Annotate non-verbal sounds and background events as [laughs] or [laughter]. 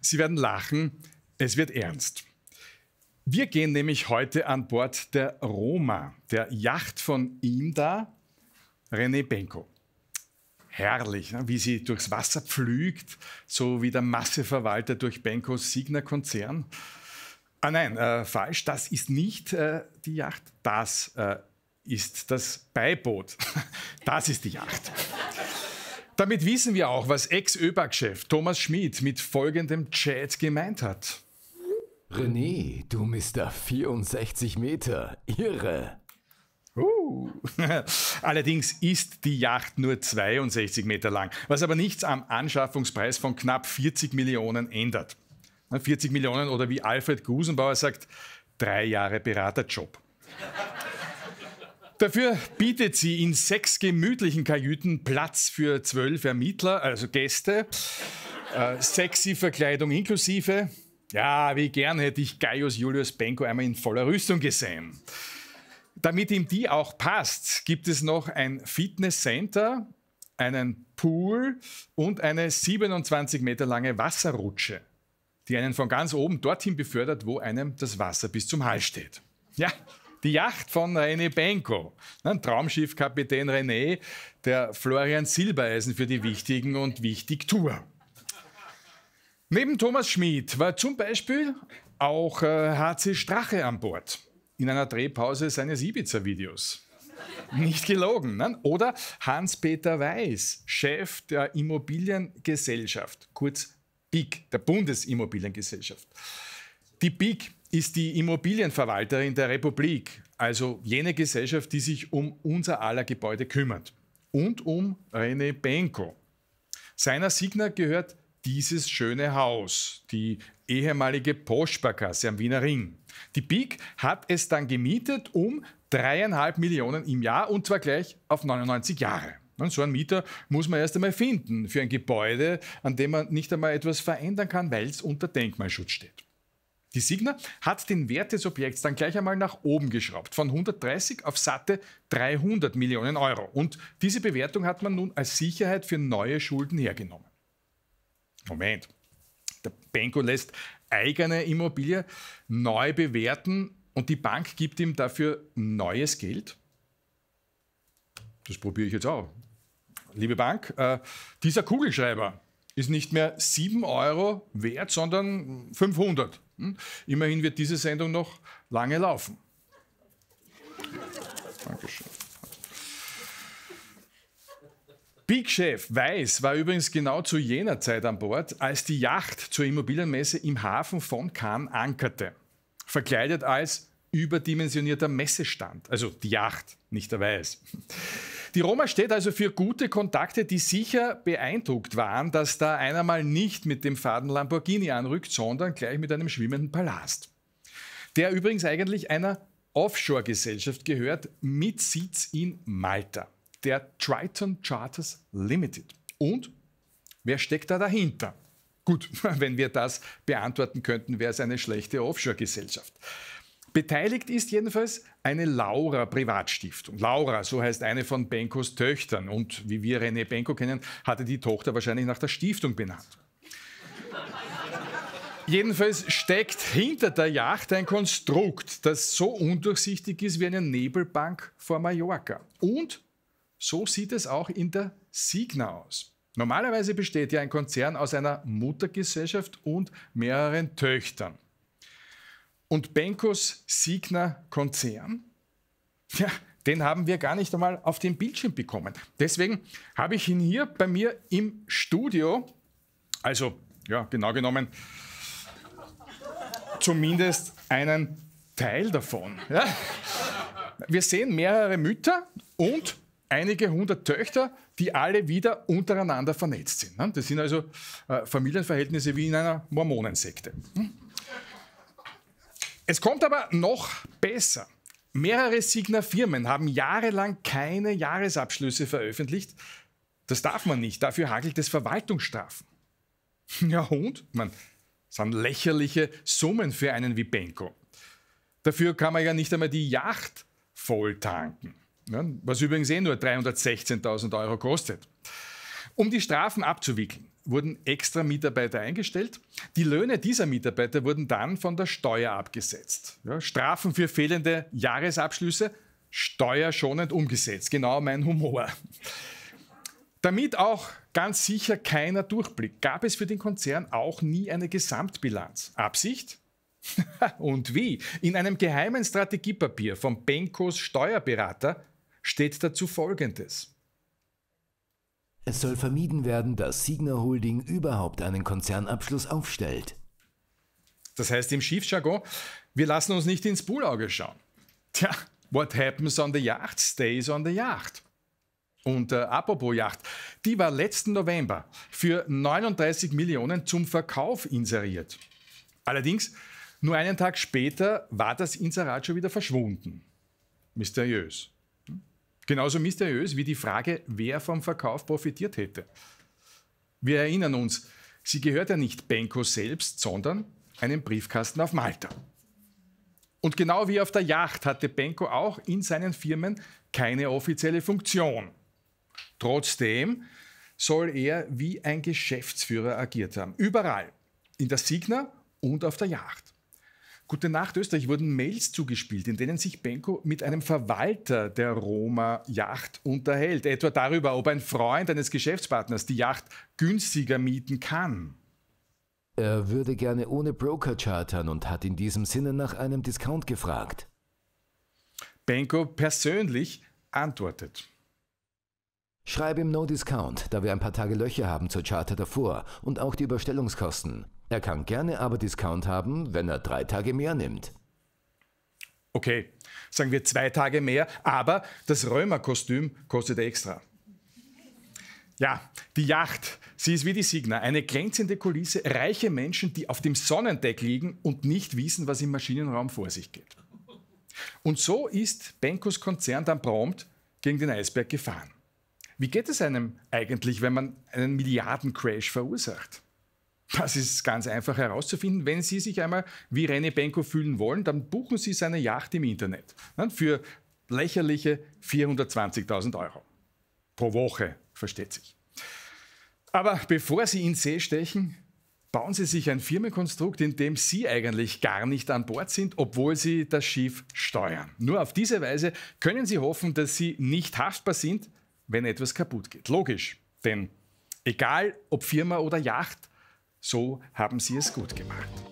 Sie werden lachen, es wird ernst. Wir gehen nämlich heute an Bord der Roma, der Yacht von ihm da, René Benko. Herrlich, ne? wie sie durchs Wasser pflügt, so wie der Masseverwalter durch Benkos Signa-Konzern. Ah nein, äh, falsch, das ist nicht äh, die Yacht, das äh, ist das Beiboot. [laughs] Das ist die Yacht. Damit wissen wir auch, was Ex-ÖBAG-Chef Thomas Schmidt mit folgendem Chat gemeint hat. René, du Mister 64 Meter, irre. Uh. [laughs] Allerdings ist die Yacht nur 62 Meter lang, was aber nichts am Anschaffungspreis von knapp 40 Millionen ändert. 40 Millionen oder wie Alfred Gusenbauer sagt, drei Jahre Beraterjob. Dafür bietet sie in sechs gemütlichen Kajüten Platz für zwölf Ermittler, also Gäste. Äh, sexy Verkleidung inklusive. Ja, wie gern hätte ich Gaius Julius Benko einmal in voller Rüstung gesehen. Damit ihm die auch passt, gibt es noch ein Fitnesscenter, einen Pool und eine 27 Meter lange Wasserrutsche, die einen von ganz oben dorthin befördert, wo einem das Wasser bis zum Hals steht. Ja, die Yacht von René Benko, ein Traumschiffkapitän René, der Florian Silbereisen für die Wichtigen und Wichtig-Tour. Neben Thomas Schmid war zum Beispiel auch HC äh, Strache an Bord in einer Drehpause seines Ibiza-Videos. Nicht gelogen. Ne? Oder Hans-Peter Weiß, Chef der Immobiliengesellschaft, kurz BIG, der Bundesimmobiliengesellschaft. Die BIG ist die Immobilienverwalterin der Republik, also jene Gesellschaft, die sich um unser aller Gebäude kümmert und um René Benko. Seiner Signa gehört dieses schöne Haus, die ehemalige Postsparkasse am Wiener Ring. Die BIG hat es dann gemietet um dreieinhalb Millionen im Jahr und zwar gleich auf 99 Jahre. So einen Mieter muss man erst einmal finden für ein Gebäude, an dem man nicht einmal etwas verändern kann, weil es unter Denkmalschutz steht. Die Signa hat den Wert des Objekts dann gleich einmal nach oben geschraubt, von 130 auf satte 300 Millionen Euro. Und diese Bewertung hat man nun als Sicherheit für neue Schulden hergenommen. Moment, der Benko lässt eigene Immobilie neu bewerten und die Bank gibt ihm dafür neues Geld? Das probiere ich jetzt auch. Liebe Bank, äh, dieser Kugelschreiber ist nicht mehr 7 Euro wert, sondern 500. Hm? Immerhin wird diese Sendung noch lange laufen. Dankeschön. Big Chef Weiß war übrigens genau zu jener Zeit an Bord, als die Yacht zur Immobilienmesse im Hafen von Cannes ankerte. Verkleidet als überdimensionierter Messestand. Also die Yacht, nicht der Weiß. Die Roma steht also für gute Kontakte, die sicher beeindruckt waren, dass da einer mal nicht mit dem Faden Lamborghini anrückt, sondern gleich mit einem schwimmenden Palast. Der übrigens eigentlich einer Offshore-Gesellschaft gehört mit Sitz in Malta, der Triton Charters Limited. Und wer steckt da dahinter? Gut, [laughs] wenn wir das beantworten könnten, wäre es eine schlechte Offshore-Gesellschaft. Beteiligt ist jedenfalls eine Laura Privatstiftung. Laura, so heißt eine von Benkos Töchtern. Und wie wir René Benko kennen, hatte die Tochter wahrscheinlich nach der Stiftung benannt. [laughs] Jedenfalls steckt hinter der Yacht ein Konstrukt, das so undurchsichtig ist wie eine Nebelbank vor Mallorca. Und so sieht es auch in der Signa aus. Normalerweise besteht ja ein Konzern aus einer Muttergesellschaft und mehreren Töchtern. Und Benkos Signer Konzern, ja, den haben wir gar nicht einmal auf dem Bildschirm bekommen. Deswegen habe ich ihn hier bei mir im Studio, also ja, genau genommen, zumindest einen Teil davon. Ja. Wir sehen mehrere Mütter und einige hundert Töchter, die alle wieder untereinander vernetzt sind. Ne. Das sind also äh, Familienverhältnisse wie in einer Mormonensekte. Hm. Es kommt aber noch besser. Mehrere Signa-Firmen haben jahrelang keine Jahresabschlüsse veröffentlicht. Das darf man nicht, dafür hagelt es Verwaltungsstrafen. [laughs] Ja und? Man, das sind lächerliche Summen für einen wie Benko. Dafür kann man ja nicht einmal die Yacht voll tanken. was übrigens eh nur 316.000 Euro kostet. Um die Strafen abzuwickeln, wurden extra Mitarbeiter eingestellt. Die Löhne dieser Mitarbeiter wurden dann von der Steuer abgesetzt. Ja, Strafen für fehlende Jahresabschlüsse steuerschonend umgesetzt. Genau mein Humor. Damit auch ganz sicher keiner durchblickt, gab es für den Konzern auch nie eine Gesamtbilanz. Absicht? [laughs] Und wie? In einem geheimen Strategiepapier von Benkos Steuerberater steht dazu Folgendes. Es soll vermieden werden, dass Signer Holding überhaupt einen Konzernabschluss aufstellt. Das heißt im Schiefjargon, wir lassen uns nicht ins Bullauge schauen. Tja, what happens on the yacht stays on the yacht. Und äh, apropos Yacht, die war letzten November für 39 Millionen zum Verkauf inseriert. Allerdings, nur einen Tag später war das Inserat schon wieder verschwunden. Mysteriös. Genauso mysteriös wie die Frage, wer vom Verkauf profitiert hätte. Wir erinnern uns, sie gehört ja nicht Benko selbst, sondern einem Briefkasten auf Malta. Und genau wie auf der Yacht hatte Benko auch in seinen Firmen keine offizielle Funktion. Trotzdem soll er wie ein Geschäftsführer agiert haben. Überall. In der Signa und auf der Yacht. Gute Nacht Österreich wurden Mails zugespielt, in denen sich Benko mit einem Verwalter der Roma-Yacht unterhält. Etwa darüber, ob ein Freund eines Geschäftspartners die Yacht günstiger mieten kann. Er würde gerne ohne Broker chartern und hat in diesem Sinne nach einem Discount gefragt. Benko persönlich antwortet. Schreib ihm No Discount, da wir ein paar Tage Löcher haben zur Charter davor und auch die Überstellungskosten. Er kann gerne aber Discount haben, wenn er drei Tage mehr nimmt. Okay, sagen wir zwei Tage mehr, aber das Römerkostüm kostet extra. Ja, die Yacht, sie ist wie die Signa, eine glänzende Kulisse, reiche Menschen, die auf dem Sonnendeck liegen und nicht wissen, was im Maschinenraum vor sich geht. Und so ist Benkos Konzern dann prompt gegen den Eisberg gefahren. Wie geht es einem eigentlich, wenn man einen Milliardencrash verursacht? Das ist ganz einfach herauszufinden. Wenn Sie sich einmal wie René Benko fühlen wollen, dann buchen Sie seine Yacht im Internet ne, für lächerliche 420.000 Euro. Pro Woche, versteht sich. Aber bevor Sie in See stechen, bauen Sie sich ein Firmenkonstrukt, in dem Sie eigentlich gar nicht an Bord sind, obwohl Sie das Schiff steuern. Nur auf diese Weise können Sie hoffen, dass Sie nicht haftbar sind, wenn etwas kaputt geht. Logisch, denn egal ob Firma oder Yacht, so haben Sie es gut gemacht.